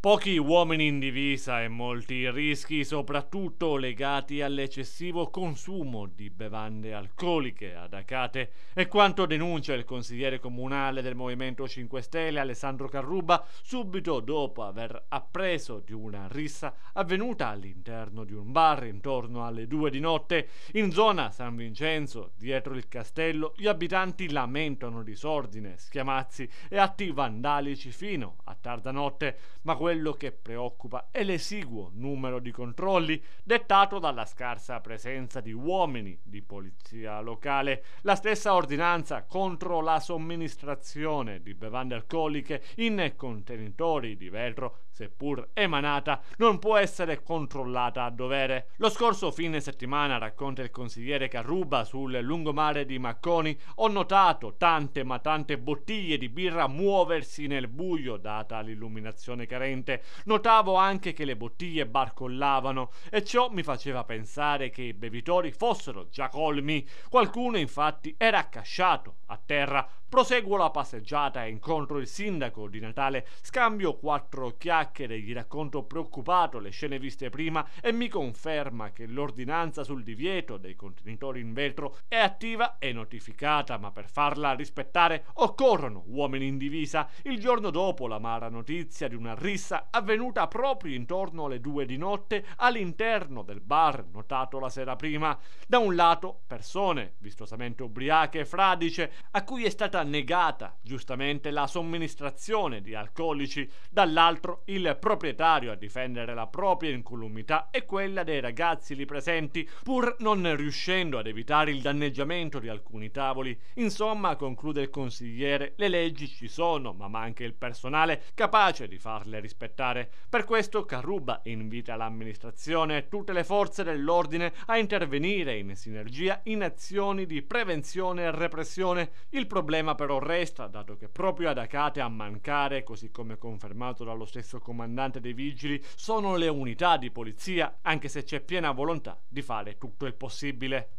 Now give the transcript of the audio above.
Pochi uomini in divisa e molti rischi, soprattutto legati all'eccessivo consumo di bevande alcoliche ad Acate, è quanto denuncia il consigliere comunale del Movimento 5 Stelle Alessandro Carruba subito dopo aver appreso di una rissa avvenuta all'interno di un bar intorno alle due di notte in zona San Vincenzo, dietro il castello. Gli abitanti lamentano disordine, schiamazzi e atti vandalici fino tarda notte, ma quello che preoccupa è l'esiguo numero di controlli dettato dalla scarsa presenza di uomini di polizia locale. La stessa ordinanza contro la somministrazione di bevande alcoliche in contenitori di vetro, seppur emanata, non può essere controllata a dovere. Lo scorso fine settimana, racconta il consigliere Carruba sul lungomare di Macconi, ho notato tante ma tante bottiglie di birra muoversi nel buio da data l'illuminazione carente, notavo anche che le bottiglie barcollavano e ciò mi faceva pensare che i bevitori fossero già colmi. Qualcuno infatti era accasciato a terra proseguo la passeggiata e incontro il sindaco di Natale, scambio quattro chiacchiere, gli racconto preoccupato le scene viste prima e mi conferma che l'ordinanza sul divieto dei contenitori in vetro è attiva e notificata, ma per farla rispettare occorrono uomini in divisa. Il giorno dopo l'amara notizia di una rissa avvenuta proprio intorno alle due di notte all'interno del bar notato la sera prima. Da un lato persone vistosamente ubriache, fradice, a cui è stata negata giustamente la somministrazione di alcolici, dall'altro il proprietario a difendere la propria incolumità e quella dei ragazzi lì presenti, pur non riuscendo ad evitare il danneggiamento di alcuni tavoli. Insomma, conclude il consigliere, le leggi ci sono, ma manca il personale capace di farle rispettare. Per questo Carruba invita l'amministrazione e tutte le forze dell'ordine a intervenire in sinergia in azioni di prevenzione e repressione il problema però resta, dato che proprio ad Acate a mancare, così come confermato dallo stesso comandante dei vigili, sono le unità di polizia, anche se c'è piena volontà di fare tutto il possibile.